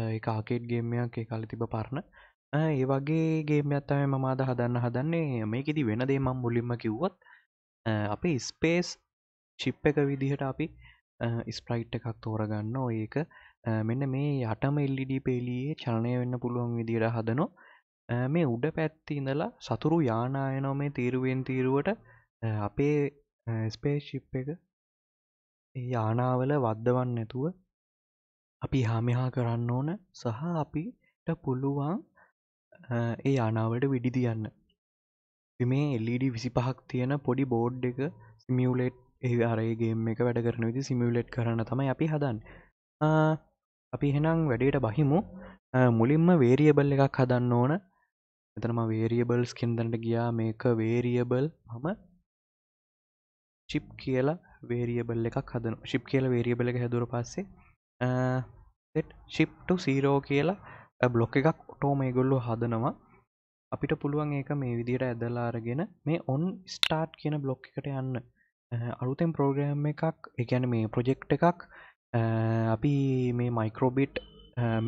ඒක ආකේට් ගේමයක් ඒ කාලෙ තිබ පරණ ඒ වගේ ගේමයක් තමයි මම අද හදන්න හදන්නේ මේකෙදි වෙන දේ මම මුලින්ම කිව්වොත් අපි ස්පේස් චිප් එක විදිහට අපි ස්ප්‍රයිට් එකක් තෝරගන්න ඒක මෙන්න මේ යටම එල්ලිඩි e පෙලියේ චලනය වෙන්න පුළුවන් විදිහට හදනෝ මේ උඩ පැත්ති ඉඳලා සතුරු යානායනෝ මේ තීරුවෙන් තීරුවට අපේ ස්පේශිප් එක යානාවල වද්දවන්න නැතුව අපි එහා මෙහා කරන්න ඕන සහ අපිට පුළුවන් ඒ යානාවට විඩි තියන්න මේ එල්ලඩ e විසි පහක් තියෙන පොඩි බෝඩ් එක සිමියලේට් ඒ අරයගේම එක වැඩ කරන විදි සිමියලේට් කරන තමයි අපි හදන් අපි හෙනම් වැඩට බහිමු මුලින්ම වේරියබල් එකක් හදන්න ඕන එතනම වේරියබල්ස් කෙන්දට ගියා මේක වේරියබල් මම චිප් කියලා වේරියබල් එකක් හදන ශිප් කියල වේරියබල එක හැදුර පස්සේ ශිප්ට සීරෝ කියලා බ්ලොක් එකක් ඔටෝම ගොල්ලු හදනවා අපිට පුළුවන් ඒක මේ විදියට ඇදලා අරගෙන මේ ඔන් ස්ටාර්ට් කියන බ්ලොක් එකට යන්න අලුතෙන් ප්‍රෝග්‍රෑම් එකක් එකැන මේ ප්‍රොජෙක්් එකක් අපි මේ මයිකරෝබිට්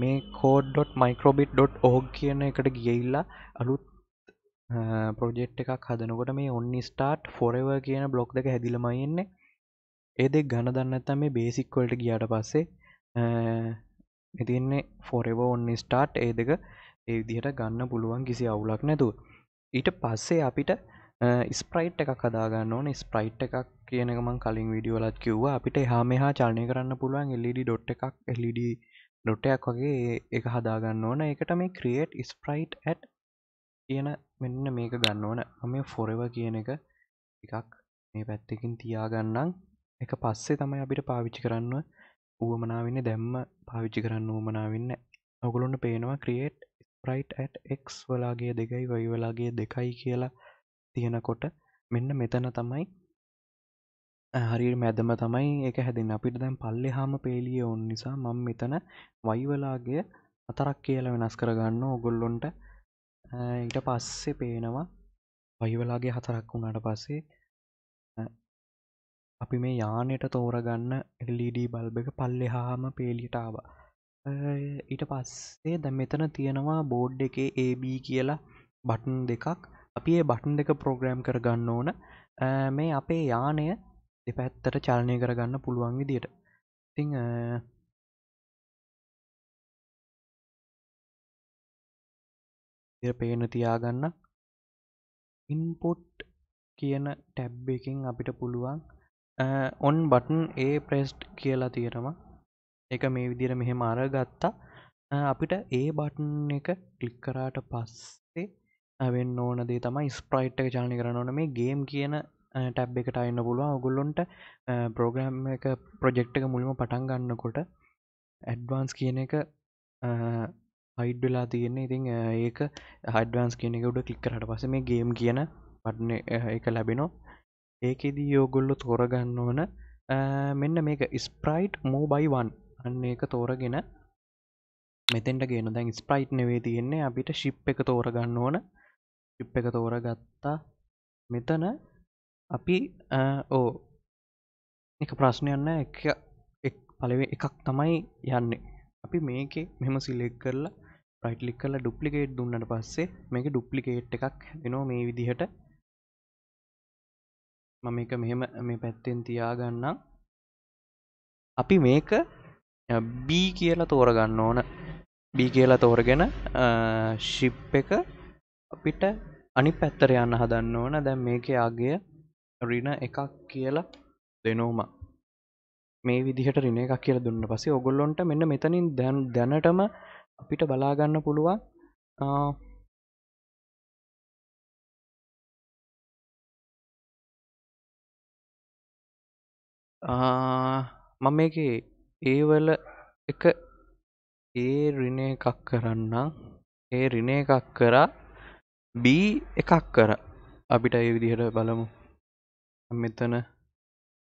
මේ කෝඩ් මයිකරෝබිට් ඕග කියන එකට ගියඉල්ලා අලුත් ප්‍රෝජෙට් එකක් හදනකොට මේ ඔන්න ස්ටාර්ට් ෆොරව කියන බ්ලොග් දෙක හැදිලමයෙන්නේ ඒ දෙක් ගණ දන්නත්තම මේ බේසික්වලට ගියාට පස්සේ මෙතින්නේ ෆොරව ඔන්න ස්ටාට් ඒ දෙක ඒ විදිහට ගන්න පුළුවන් කිසි අවුලක් නැතුව ඊට පස්සේ අපිට ස්ප්‍රයිට් එකක් හදාගන්න ඕන ස්ප්‍රයිට් එකක් කියනකමන් කලින් විඩියෝලත් කිව්වා අපිට හා මෙහා චලනය කරන්න පුළුවන් එල්ලඩ ඩොට් එකක් එල්ලඩ ඩොට්ටයක් වගේ එක හදාගන්න ඕන එකට මේ ක්‍රියට් ස්ප්‍රයිට් ඇට් කියන මෙන්න මේක ගන්න ඕන මේ ෆොරව කියන එක එකක් මේ පැත්තකින් තියාගන්නම් එක පස්සේ තමයි අපිට පාවිච්චි කරන්න වුවමනාවෙන්න දැම්ම පාවිච්චි කරන්න වුවමනාවෙන්න ඔගුලොන්ට පේනවා ක්‍රියේට් ස්ප්‍රයිට් ඇට් එක්ස් වලාගේ දෙකයි වයි වලාගේ දෙකයි කියලා තියෙනකොට මෙන්න මෙතන තමයි හරි මැදම තමයි එක හැදින් අපිට දැම් පල්ලෙ හාම පේලිය ඔන්න නිසා මං මෙතන වයිවලාගේ අතරක් කියලා වෙනස් කරගන්න ඔගොල්ලොන්ට ඊට පස්සේ පේනවා වයිවලාගේ හතරක් වුණට පස්සේ අපි මේ යානයට තෝරගන්න එල්ඩ e බල්බ එක පල්ලෙහාම පේලිටාව ඊට පස්සේ දැ මෙතන තියෙනවා බෝඩ් එක AB කියලා බටන් දෙකක් අපි ඒ බටන් දෙක ප්‍රෝග්‍රෑම් කරගන්න ඕන මේ අපේ යානය දෙපැත්තට චලනය කරගන්න පුළුවන් විදියට ඉතිං පේන තියාගන්න ඉන්පොට් කියන ටැබ් එකින් අපිට පුළුවන් ඔන් බටන් ඒ ප්‍රෙස්ට් කියලා තියෙනවා එක මේ විදිර මෙහෙම අරගත්තා අපිට ඒ බටන් එක ක්ලික් කරාට පස්සේ ඇවෙන් ඕන දේ තමයි ස්ප්‍රයිට් එක චාලනය කරන්න ඕන මේ ගේම් කියන ටැබ් එකට අන්න පුළුව ඔගොල්ලොන්ට ප්‍රෝග්‍රම් එක ප්‍රොජෙක්් එක මුලිම පටන් ගන්නකොට ඇඩ්වන්ස් කියන එක හයිඩ් වෙලා තියෙන්නේ ඉතින් ඒක හඩවන්ස් කියන එක උඩ කලික්කරට පස මේ ගේම් කියන පටන එක ලැබෙනෝ ඒකෙදී යෝගොල්ලො තෝරගන්න ඕන මෙන්න මේක ස්ප්‍රයිට් මෝබයිවන් අන්න ඒක තෝරගෙන මෙතෙන්ට ගෙන දැන් ස්ප්‍රයිට් නෙවේ තියෙන්නේ අපිට ශිප් එක තෝරගන්න ඕන ශිප් එක තෝරගත්තා මෙතන අපි ඕ එක ප්‍රශ්නයන්න එක පලව එකක් තමයි යන්නේ අපි මේකේ මෙම සිල්ලෙක් කරලා ප්‍රයිට්ලික් කරලා ඩුප්ලිකේට් දුන්නට පස්සේ මේක ඩුප්ලිකේට් එකක් දෙනෝ මේ විදිහට මම එක මෙහෙම මේ පැත්තෙන් තියාගන්නම් අපි මේක B කියලා තෝරගන්න ඕන B කියලා තෝරගෙන ශිප් එක අපිට අනි පැත්තර යන්න හදන්න ඕන දැන් මේක යාගේ රින එකක් කියලා දෙනෝම මේ විදිහට රින එකක් කියලා දුන්න පස්සේ ඔගොල්ලොන්ට මෙන්න මෙතනින් දැන් දැනටම අපිට බලාගන්න පුළුවන් ආ මම මේකේ ඒ වල එක ඒ රින එකක් කරන්නම්. ඒ රින එකක් කරා බී එකක් කරා. අපිට ඒ විදිහට බලමු. මම මෙතන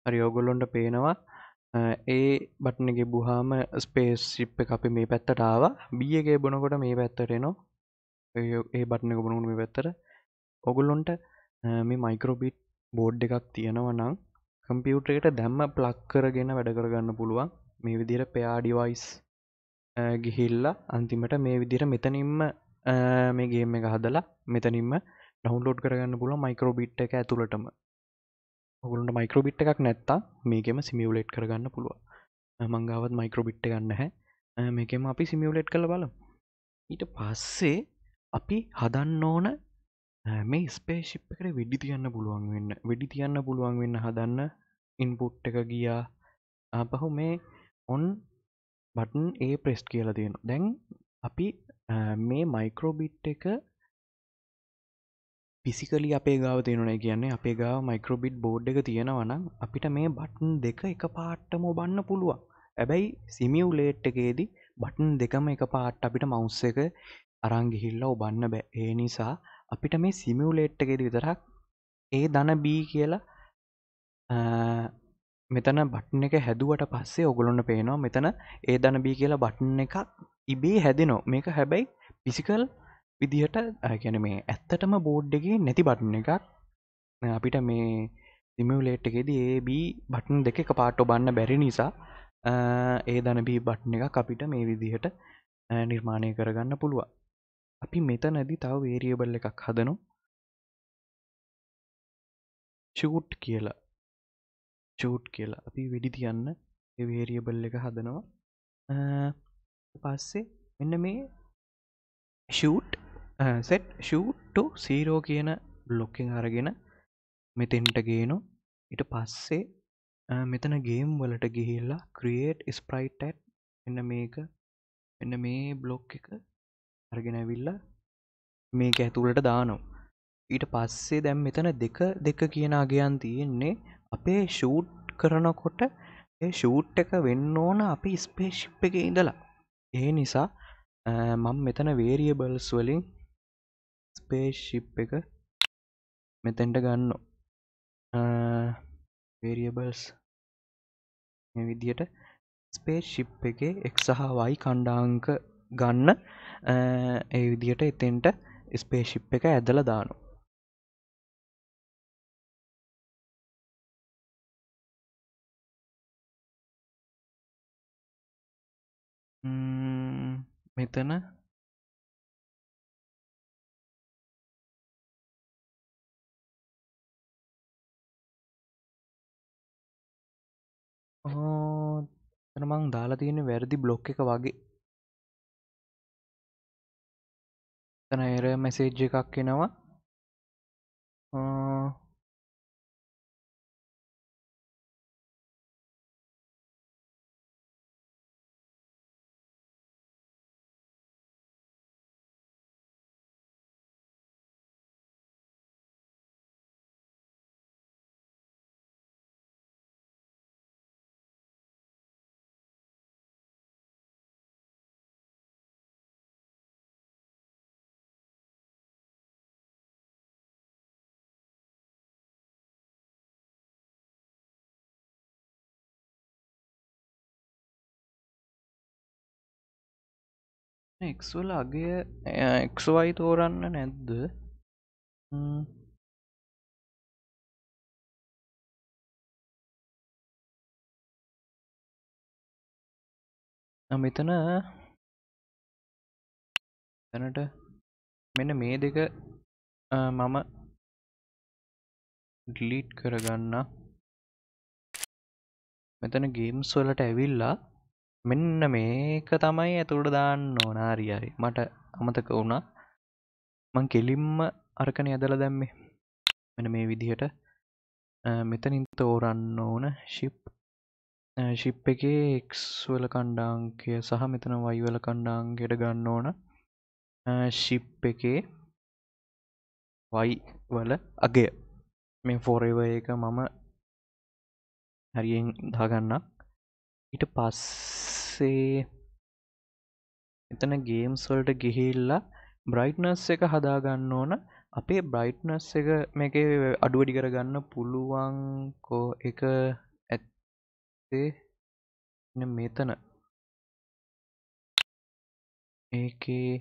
හරි ඔයගොල්ලොන්ට පේනවා ඒ බටන් එක ගෙබුවාම ස්පේස්ෂිප් එක අපි මේ පැත්තට ආවා. B එක ගෙබනකොට මේ පැත්තට එනවා. ඒ ඒ බටන් එක ගෙබනකොට මේ පැත්තට. ඔයගොල්ලොන්ට මේ මයික්‍රෝ බිට් බෝඩ් එකක් තියෙනවා නම් කම්පියුටරයට දැම්ම ප්ලක් කරගෙන වැඩ කරගන්න පුළුවන් මේ විදිර පෙයාඩිවයිස් ගිහිල්ලා අන්තිමට මේ විදිර මෙතනින්ම මේගේම එක හදලා මෙතනින්ම ඩවන්ලෝඩ් කරගන්න පුළුව මයිකරෝබිට් එක ඇතුළටම ඔගුලන්ට මයිකරෝබිට් එකක් නැත්තා මේකෙම සිමියවලේට් කරගන්න පුළුව මංගාවත් මයිකරෝබිට් ගන්න හැ මේකෙම අපි සිමියවලේට් කළ බල ඊට පස්සේ අපි හදන්න ඕන මේ ස්පේශිප් එකට වෙඩි තියන්න පුළුවන් වෙන්න වෙඩි තියන්න පුළුවන් වෙන්න හදන්න ඉන්පුට් එක ගියා අපහු මේ ඔන් බටන් ඒ ප්‍රෙස්් කියලා තියෙන දැන් අපි මේ මයික්‍රෝබිට් එක පිසිකලි අපේ ගාව තියෙනන කියන්නේ අපේ ගා මයික්‍රෝබිට් බෝඩ් එක තියෙනවනම් අපිට මේ බටන් දෙක එක පාට්ටම ඔබන්න පුළුවන් ඇබැයි සිමියව්ලේට් එකේදී බටන් දෙකම එක පාට් අපිට මවස්ස එක අරංගිහිල්ලා ඔබන්න බෑ ඒ නිසා අපිට මේ සිමියුලේට්ටකෙද විතරක් ඒ දන බී කියලා මෙතන බට්න එක හැදුවට පස්සේ ඔගොලොන්න පේනවා මෙතන ඒ දන බී කියලා බට්න එකක් ඉබේ හැදෙනෝ මේක හැබැයි පිසිකල් විදිහට ගැන මේ ඇත්තටම බෝඩ්ඩගේ නැති බට්න එකක් අපිට මේ සිමියුලේට්ටකෙද ඒ බී බටන් දෙක පාට ඔබන්න බැරි නිසා ඒ දනබී බට්න එක අපිට මේ විදිහට නිර්මාණය කරගන්න පුළුවන් අපි මෙතනදි තව වේරියබල් එකක් හදනවා චූට් කියලා චූට් කියලා අපි වෙඩි තියන්න වේරියබල් එක හදනවා පස්සේ මෙන්න මේ ෂූට් සෙට් ෂූට්ට සීරෝ කියන බ්ලොක්කෙන් අරගෙන මෙතෙන්ට ගේනො ඉට පස්සේ මෙතන ගේම් වලට ගිහිල්ලා ක්‍රියේට් ස්ප්‍රයිට් එන්න මේක එන්න මේ බ්ලොක් එක අරගෙනැවිල්ල මේක ඇතුළට දානවා ඊට පස්සේ දැම් මෙතන දෙක දෙක කියනාගයන් තියෙන්නේ අපේ ෂූට් කරනකොට ඒ ෂූට් එක වෙන්න ඕන අපි ස්පේශිප් එක ඉඳලා ඒ නිසා මං මෙතන වේරියබල්ස් වලින් ස්පේශිප් එක මෙතෙන්ට ගන්න වේරියබල්ස් විදියට ස්පේශිප් එක එක්සහ වයි කණ්ඩාංක ගන්න ඒ විදියට එතෙන්ට ස්පේශිප් එක ඇදල දානවා මෙතන තනමං දාලා තියෙන වැරදි බ්ලොක් එක වගේ එතන එරර් මැසේජ් එකක් එනවා එක්වල අගේ එක්වයි තෝරන්න නැද්ද මෙතන තැනට මෙන්න මේ දෙක මම ඩිලීට් කරගන්න මෙතන ගේම්ස් වලට ඇවිල්ලා මෙන්න මේක තමයි ඇතුළට දාන්න ඕන හරි හරි මට අමතක වුණා මං කෙලින්ම අරකනේ ඇදලා දැම්මේ මෙන්න මේ විදිහට මෙතනින් තෝරන්න ඕන ශිප් ශිප් එකේ x වල කණ්ඩාංකය සහ මෙතන y වල කණ්ඩාංකයට ගන්න ඕන ශිප් එකේ y වල අගය මේ forever එක මම හරියෙන් දාගන්නම් ඊට පස්සේ එතන ගේම්ස් වලට ගිහිල්ලා බ්‍රයිට්නස් එක හදාගන්න ඕන අපේ බ්‍රයිට්නස් එක මේක අඩුවඩි කරගන්න පුළුවන්කෝ එක ඇත්තේ මෙතන ඒකේ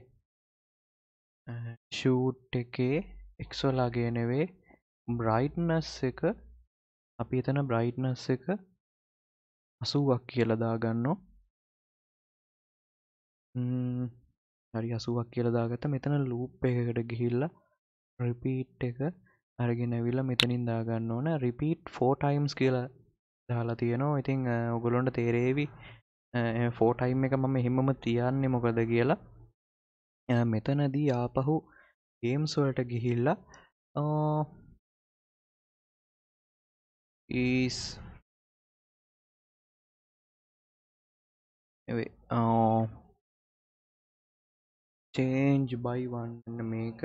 ෂූට් එකේ එක්සොලාගේ නෙවේ බ්‍රයිට්නස් එක අපි එතන බ්‍රයිට්නස් එක අසූවක් කියලා දාගන්නවා. ම්ම් හරි 80ක් කියලා දාගත්තා. මෙතන loop එකකට ගිහිල්ලා repeat එක අරගෙන ඇවිල්ලා මෙතනින් දාගන්න ඕන. repeat 4 times කියලා දාලා තියෙනවා. ඉතින් ඔයගොල්ලන්ට තේරෙවි 4 time එක මම එහෙමම තියන්නේ මොකද කියලා. මෙතනදී ආපහු games වලට ගිහිල්ලා is anyway uh, change by one මේක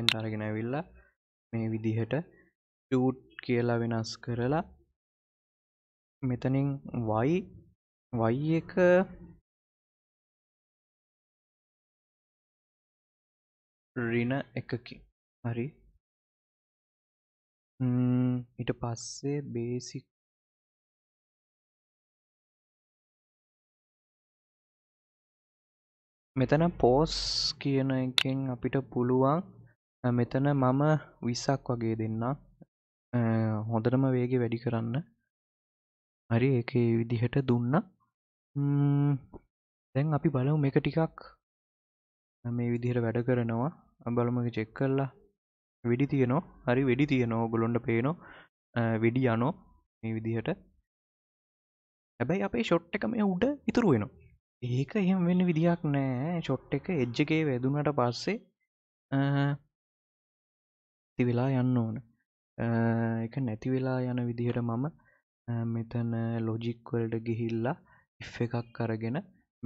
එන්ට අරගෙන ඇවිල්ලා මේ විදිහට ටූට් කියලා වෙනස් කරලා මෙතනින් වයි වයි එක රින එකකි හරි ඊට පස්සේ බේසික් මෙතන පෝස් කියන එකෙන් අපිට පුළුවන් මෙතන මම විසක් වගේ දෙන්න හොඳටම වේගෙ වැඩි කරන්න හරි එක විදිහට දුන්න දැන් අපි බලමු මේක ටිකක් මේ විදිහට වැඩ කරනවා බලමුක චෙක් කරලා වෙඩි තියනෝ හරි වෙඩි තියනෝ ගොලොන්ඩ පේනෝ වෙඩි යනෝ මේ විදිහට හැබැයි අපේ ෂොට් එක මේ උඩ ඉතුරු වෙනවා ඒක එහෙම වෙන විදිහක් නෑ චොට් එක එජ්ජකේ වැදුනට පස්සේ ති වෙලා යන්න ඕන එක නැති වෙලා යන විදිහට මම මෙතන ලොජික්වලට ගිහිල්ලා ඉ් එකක් කරගෙන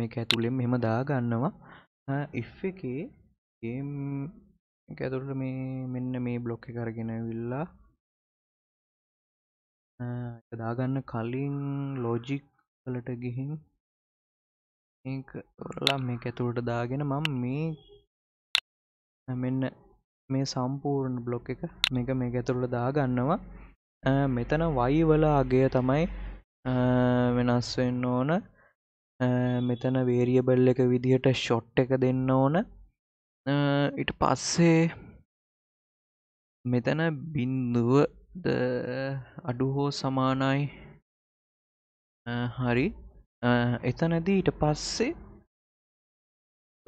මේක ඇතුළෙන් මෙම දාගන්නවා ඉ් එකේ ගේම් ඇතුළට මේ මෙන්න මේ බ්ලොක් කරගෙන විල්ලා දාගන්න කලින් ලෝජික් වලට ගිහින් ඔරලා මේ ඇතුළට දාගෙන මම මේ මෙන්න මේ සම්පූර්ණ බ්ලොක් එක මේක මේ ඇතුළට දාගන්නවා මෙතන වයිවල අගේ තමයි වෙනස් වෙන්න ඕන මෙතන වේරියබල් එක විදිහට ෂොට් එක දෙන්න ඕන ඉට පස්සේ මෙතන බින්දුව අඩු හෝ සමානයි හරි එතනදී ඊට පස්සේ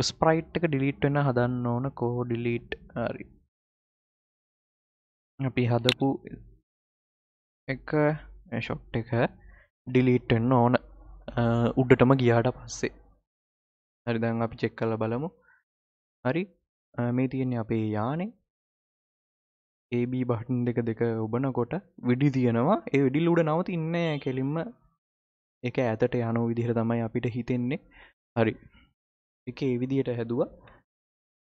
ස්ප්‍රයිට් එක ඩිලීට් වෙන හදන්න ඕන කෝ ඩිලීට් හරි අපි හදපු එක ෂොට් එක ඩිලීට් වෙන්න ඕන උඩටම ගියාට පස්සේ හරි දැන් අපි චෙක් කල බලමු හරි මේ තියෙන්නේ අපේ යානේ AB බටන් දෙක දෙක ඔබනකොට විඩි තියෙනවා ඒ විඩිල් උඩ නවති ඉන්න කෙලින්ම එක ඇතට යනෝ විදිහර තමයි අපිට හිතෙන්නේ හරි එක ඒ විදියට හැදුව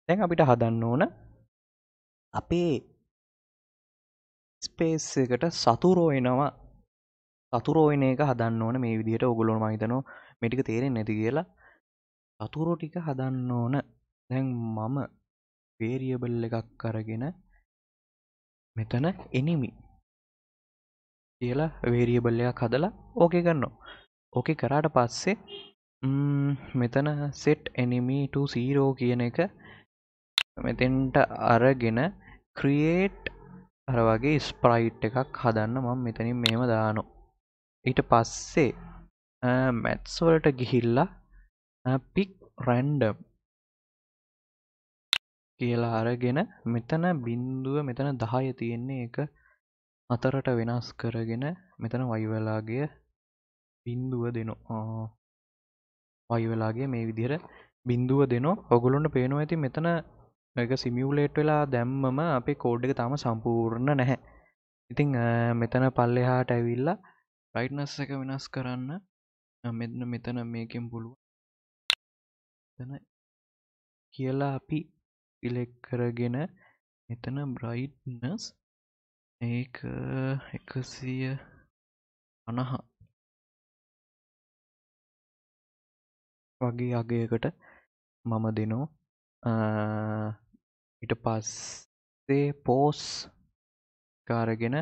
දැන් අපිට හදන්න ඕන අපේ ස්පේස් එකට සතුරෝ එනවා සතුරෝයන එක හදන්න ඕන මේ විදිහට ඔගොලොන් මහිතනෝ මෙටික තේරෙන් නැති කියලා සතුරෝ ටික හදන්න ඕන දැන් මම වේරියබල් එකක් කරගෙන මෙතන එනිමි කියලා වේරියබල්ලයක් හදලා ඕකේ කරනවා ඕකේ කරාට පස්සේ මෙතන සෙට් එනිමීට සීරෝ කියන එක මෙතෙන්ට අරගෙන ක්‍රියේට් අර වගේ ස්ප්‍රයිට් එකක් හදන්න මම මෙතනින් මෙහෙම දානො ඊට පස්සේ මැත්ස්වලට ගිහිල්ලා පික් රැන්ඩම් කියලා අරගෙන මෙතන බින්දුව මෙතන දහය තියෙන්නේ එක හතරට වෙනස් කරගෙන මෙතන වයිවලාගේ බින්දුව දෙනවා වයිවලාගේ මේ විදිහර බින්දුව දෙනෝ ඔගුලොන්ට පේනවා ඇති මෙතන එක සිමියුලේට් වෙලා දැම්මම අපේ කෝඩ් එක තාම සම්පූර්ණ නැහැ ඉතිං මෙතන පල්ලෙහාට ඇවිල්ලා රයිට්නස් එක වෙනස් කරන්න මෙන්න මෙතන මේකෙන් පුළුව තන කියලා අපි ඉලෙක් කරගෙන මෙතන බ්‍රයිට්නස් ඒක එකසිය පනහ වගේ අගයකට මම දෙනෝ ඉට පස්සේ පෝස් කාරගෙන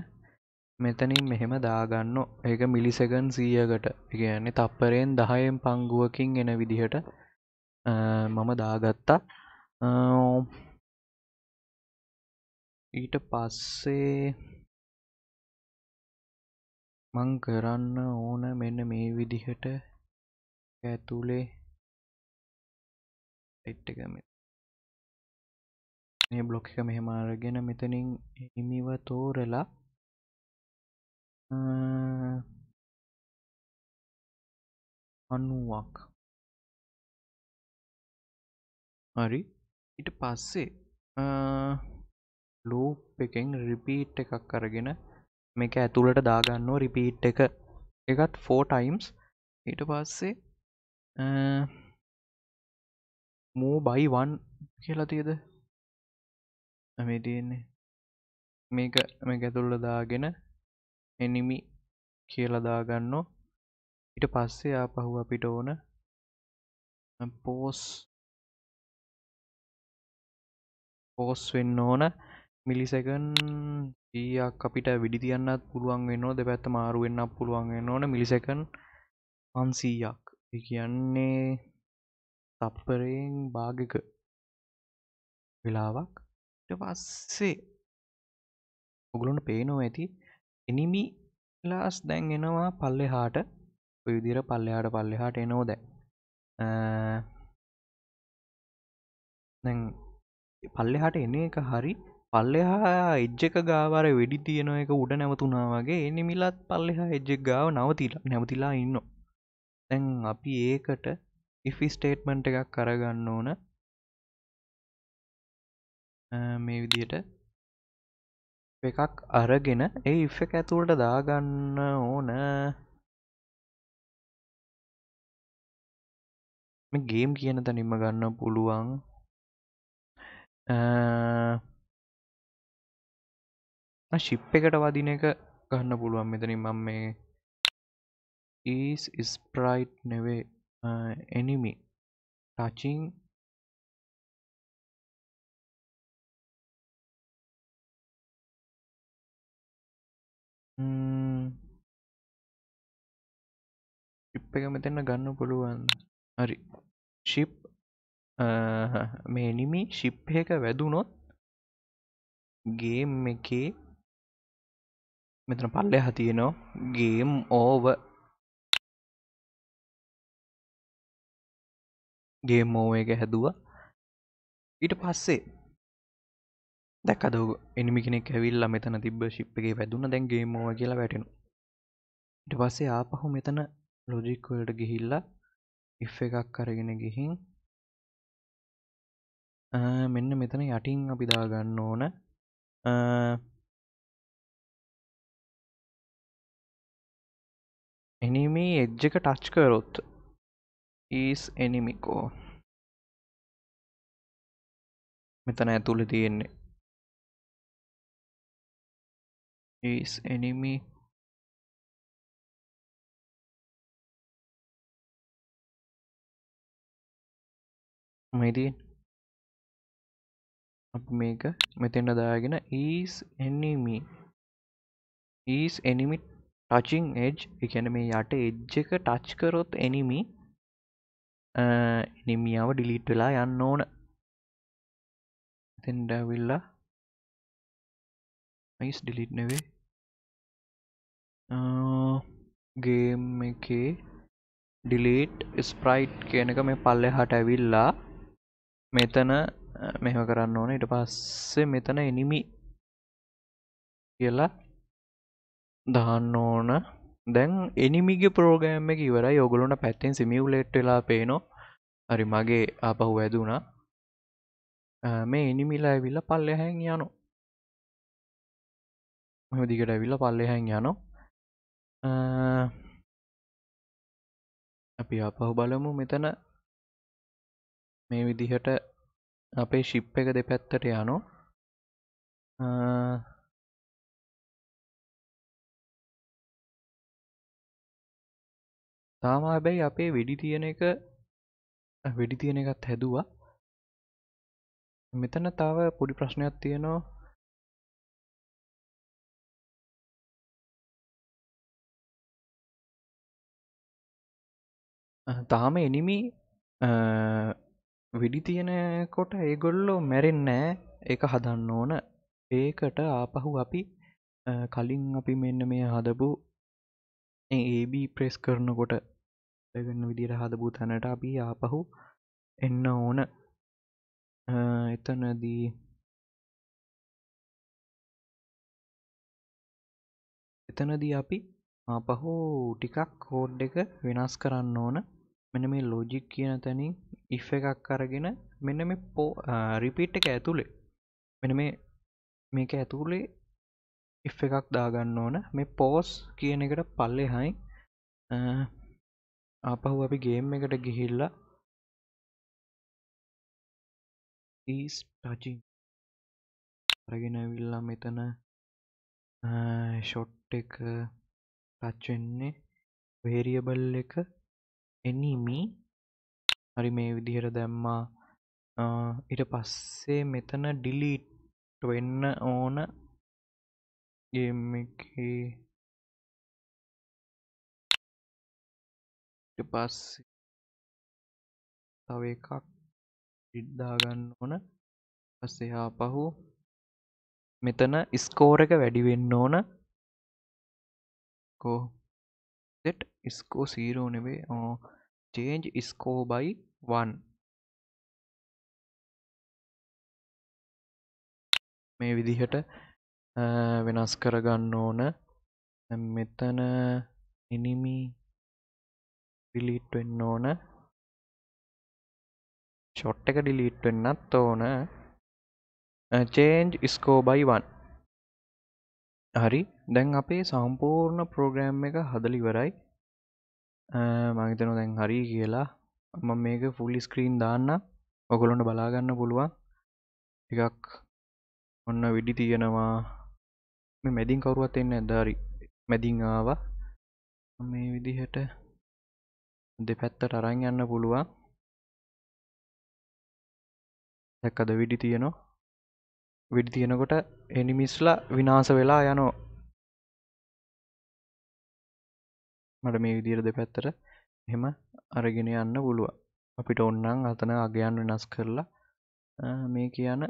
මෙතනින් මෙහෙම දාගන්න ඒක මිලිසකන් සීයකට කියන්නේ තප්පරයෙන් දහයෙන් පංගුවකින් එන විදිහට මම දාගත්තා ඊට පස්සේ මං කරන්න ඕන මෙන්න මේ විදිහට ඇතුලේ එට් එක මේ බ්ලොක් එක මෙහෙම අරගෙන මෙතනින් හිමිව තෝරලා අනුවක් හරි ඊට පස්සේ ලූප් එකෙන් රිපීට් එකක් කරගෙන මේක ඇතුළට දාගන්නෝ රිපීට් එක එකත් ෆෝටයිම්ස් ඊට පස්සේ මූ බයිවන් කියලා තියද මේ තියෙන්නේ මේක මේ ඇතුල්ල දාගෙන එනිමි කියලදාගන්නෝ ඊට පස්සේ ආපහු අපිට ඕන පෝස් පෝස් වෙන්න ඕන මිලිසකන් ඊයක් අපිට විඩි තියන්නත් පුළුවන් වෙන්න දෙපැත්ත මාරු වෙන්න පුළුවන් වෙන්න ඕන මිලිසකන් පන්සීයක් කියන්නේ තප්පරයෙන් භාගක වෙලාවක් පස්සේ ඔගුලොන්ට පේනෝ ඇති එනිමි ලාස් දැන් එනවා පල්ලෙ හාට විදිර පල්ලෙහාට පල්ලෙ හාට එනෝ දැ දැන් පල්ලෙ හාට එන එක හරි පල්ලෙහා එජ්ජ එක ගාවර වෙඩි තියෙන එක උඩ නැවතුනා වගේ එනිමිලත් පල්ලෙහා එජ්ජෙක් ගාව නවතිලා නැවතිලා ඉන්න තැන් අපි ඒකට ඉෆි ස්ටේට්මන්ට් එකක් කරගන්න ඕන මේ විදියට එකක් අරගෙන ඒ ඉෆ එක ඇතුවලට දාගන්න ඕන ගේම් කියන තනින්ම ගන්න පුළුවන් ශිප් එකට වදින එක ගන්න පුළුවන් මෙතනින් මම මේ is sprite නෙවේ enemy touching ශිප් එක මෙතන්න ගන්න පුළුවන් හරි ශිප් මේ එනිමි ශිප් එක වැදුනොත් ගේම් එකේ මෙතන පල්ලෙ හතියනෝ ගේම් ඕව ගේම් ඕව එක හැදුව ඊට පස්සේ දැක් අද එනිමි කෙනෙක් ඇවිල්ලා මෙතන තිබ ශිප් එකේ වැදුන්න දැන් ගේම් ඕව කියලා වැටෙනු ඊට පස්සේ ආපහු මෙතන ලොජික් වලට ගිහිල්ලා ඉ් එකක් අරගෙන ගිහින් මෙන්න මෙතන යටින් අපි දාගන්න ඕන එනිමී එජ් එක ටච් කරොත් ඊස් එනිමිකෝ මෙතන ඇතුළෙ තියෙන්නේ ඊස් එනිමි මෙදී අපි මේක මෙතෙන්ට දාගෙන ඊස් එනිමි ඊස් එනිමිට් ටචිං එජ් එකන මේ යට එජ් එක ටච් කරොත් එනිමි නිමියාව ඩිලිට් වෙලා යන්න ඕන තෙන්ඩවිල්ලා මයිස් ඩිලිට් නෙවේ ගේම් එකේ ඩිලීට් ස්ප්‍රයිට් කියන එක මේ පල්ලෙ හට ඇවිල්ලා මෙතන මෙහම කරන්න ඕන ඉට පස්සේ මෙතන එනිමි කියලා දාන්න ඕන දැන් එනිමිග පෝගෑම්ම එක ඉවර යොගලොන පැත්තෙන් සිමියවලේට් වෙලා පේනො හරි මගේ අපහු වැදුනා මේ එනිමිලා ඇවිල්ල පල්ලෙහැන් යනු මෙම දිගට ඇවිල්ල පල්ලෙහැන් යනු අපි අපහු බලමු මෙතන මේ විදිහට අපේ ශිප් එක දෙපැත්තට යනු තාම හැබැයි අපේ වෙඩි තියෙන එක වෙඩි තියෙන එකත් හැදවා මෙතන තව පොඩි ප්‍රශ්නයක් තියෙනවා තාම එනිමි වෙඩි තියෙනකොට ඒගොල්ලෝ මැරෙන්නෑ එක හදන්න ඕන ඒකට ආපහු අපි කලින් අපි මෙන්න මේ හදපු ඒබී ප්‍රෙස් කරනකොට වෙන්න විදිට හදපු තැනට අපි ආපහු එන්න ඕන එතනදී එතනදී අපි ආපහු ටිකක් කෝඩ් එක වෙනස් කරන්න ඕන මෙන මේ ලෝජික් කියන තැනින් ඉ් එකක් අරගෙන මෙන්න මේ පෝ රිපිට් එක ඇතුළේ මෙන මේ මේක ඇතුළේ ඉ් එකක් දාගන්න ඕන මේ පෝස් කියන එකට පල්ලෙ හයි ආපහු අපි ගේම් එකට ගිහිල්ල ඊස් ටචින් රගෙනවිල්ලා මෙතන ෂොට් එක ටච්වෙන්නේ වේරියබල් එක එනීමී හරි මේ විදිහට දැම්මා ඉට පස්සේ මෙතන ඩිලීට් වෙන්න ඕන ගේම් එක තව එකක් ඉද්දාගන්න ඕන පස්සෙහා පහු මෙතන ස්කෝර එක වැඩිවෙන්න ඕන කෝ ස්කෝ සීරෝ නෙවේ චේන්ජ් ස්කෝ බයි වන් මේ විදිහට වෙනස් කරගන්න ඕන මෙතන එනිමී ඩිලීට් වෙන්න ඕන ෂොට් එක ඩිලීට් වෙන්නත් ඕන චේන්ජ් uh, ස්කෝබයිවන් හරි දැන් අපේ සම්පූර්ණ ප්‍රෝග්‍රෑම් එක හදලිවරයි uh, මගතන දැන් හරි කියලා ම මේක ෆුල් ස්ක්‍රීන් දාන්න ඔගොලොන්ට බලාගන්න පුළුවන් එකක් ඔන්න විඩි තියෙනවා මැදින් කවරුවත් එන්න ඇදාරි මැදිං ආවා මේ විදිහට දෙපැත්තට අරන් යන්න පුළුවන් දැක්කද විඩි තියෙනවා විඩි තියෙනකොට එනිමිස්ලා විනාස වෙලා යනෝ මට මේ විදියට දෙපැත්තට එහෙම අරගෙන යන්න පුළුවන් අපිට ඔන්නම් අතන අගයන් වෙනස් කරලා මේ කියන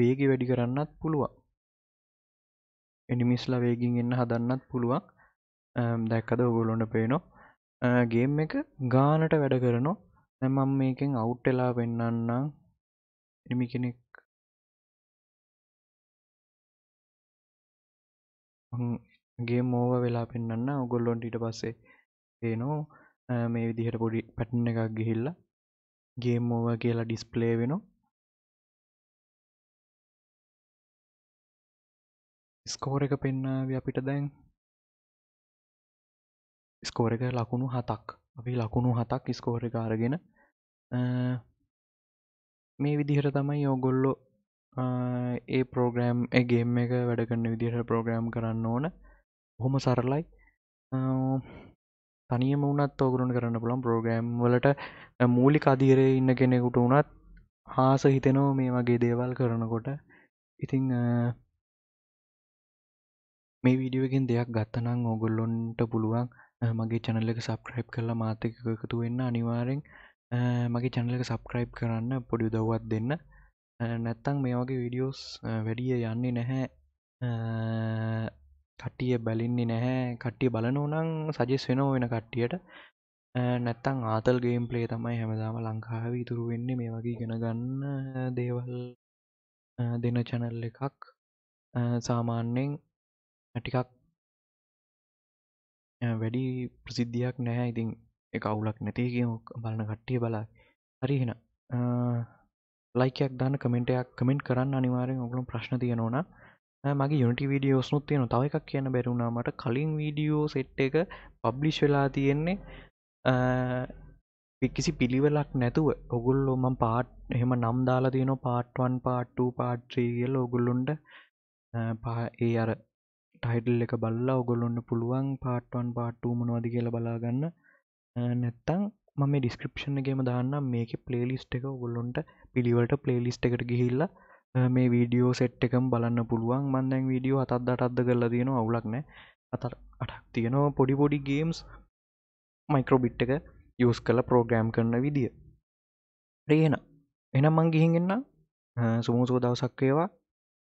වේගි වැඩි කරන්නත් පුළුවන් එනිමිස්ලා වේගින් එන්න හදන්නත් පුළුවන් දැක්කද ඔගොලොන්න පේනවා ගේම් එක ගානට වැඩ කරනවා නැමම් මේකෙන් අවුට්ටෙලා පෙන්න්නම් එමි කෙනෙක් ගේ මෝව වෙලා පෙන්න්න ඔගොල්ලොන්ට ඊට පස්සේ ඒනෝ මේ විදිහට පොඩි පැටන එකක් ගිහිල්ලා ගේ මෝව කියලා ඩිස්පලේ වෙනවා ස්කෝර එක පෙන්නාව අපිට දැන් ස්කෝර එක ලකුණු හතක් අපි ලකුණු හතක් ස්කෝර එක අරගෙන මේ විදිහට තමයි ඔගොල්ලො ඒ පෝග්‍රෑම් ගේම් එක වැඩකන්න විදිහට ප්‍රෝග්‍රෑම් කරන්න ඕන හොම සරලයි තනියම වුණත් ඕගුරුන් කරන්න පුළන් ප්‍රෝග්‍රෑම් වලට මූලි අදීරේ ඉන්න කෙනෙකුට වුණත් හාස හිතෙනෝ මේ වගේ දේවල් කරනකොට ඉතිං මේ විඩියුවකින් දෙයක් ගත්තනම් ඕගොල්ලොන්ට පුළුවන් මගේ චැනල්ල එක සබස්ක්‍රයිබ් කරලා මාතක එකතු වෙන්න අනිවාරෙන් මගේ චැනල එක සබස්ක්‍රයිබ් කරන්න පොඩි දව්වත් දෙන්න නැත්තං මේ වගේ විඩියෝස් වැඩිය යන්නේ නැහැ කට්ටිය බැලින්නේ නැහැ කට්ටිය බලනෝනං සජෙස් වෙනෝ වෙන කට්ටියට නැත්තං ආතල් ගේම්පලේ තමයි හැමදාම ලංකාව ඉතුරු වෙන්නේ මේ වගේ ගෙනගන්න දේවල් දෙන චැනල් එකක් සාමාන්‍යෙන් ටිකක් වැඩි ප්‍රසිද්ධියක් නැහැ ඉතින් එක අවුලක් නැති කියමක් බලන කට්ටිය බලා හරිහෙන ලයිකයක් දාන්න කමෙන්ටයක් කමෙන්ට් කරන්න අනිවාරෙන් ඔගුලම් ප්‍රශ්න තියෙනවන මගේ යුනිට වීඩියෝ ස්නුත් තියෙන තව එකක් කියන්න බැරුණාමට කලින් වීඩියෝ සෙට් එක පබ්ලිෂ් වෙලා තියෙන්නේ කිසි පිළිවෙලක් නැතුව ඔගුල්ලෝ මම පාට් එහෙම නම් දාලා තියෙන පාට්වන් පාට්ටූ පාට්්‍රී කියල ඔගුල්ලුන්ට පහ ඒ අර ටයිටල් එක බල්ලා ඔගොලොන්න පුළුවන් පාට්ටවන් පාට්ටූ මනවාද කියල බලාගන්න නැත්තං මම ඩිස්ක්‍රපෂණ එකම දාන්න මේක පලේලිස්ට එක ඔගොල්ලොන්ට පිළිවට පලේලිස්ට එකට ගිහිල්ල මේ වීඩියෝ සෙට් එකම් බලන්න පුළුවන් මන්දැන් වීඩියෝ අතත්දට අද කරලා තියෙන අවුලක් නෑ අතර අටක් තියෙනවා පොඩි පොඩි ගේම්ස් මයිකරෝබිට් එක යස් කල ප්‍රෝග්‍රෑම් කරන විදිිය රේන එනම් මං ගිහිගෙන්න්න සුමෝසෝ දවසක්කේවා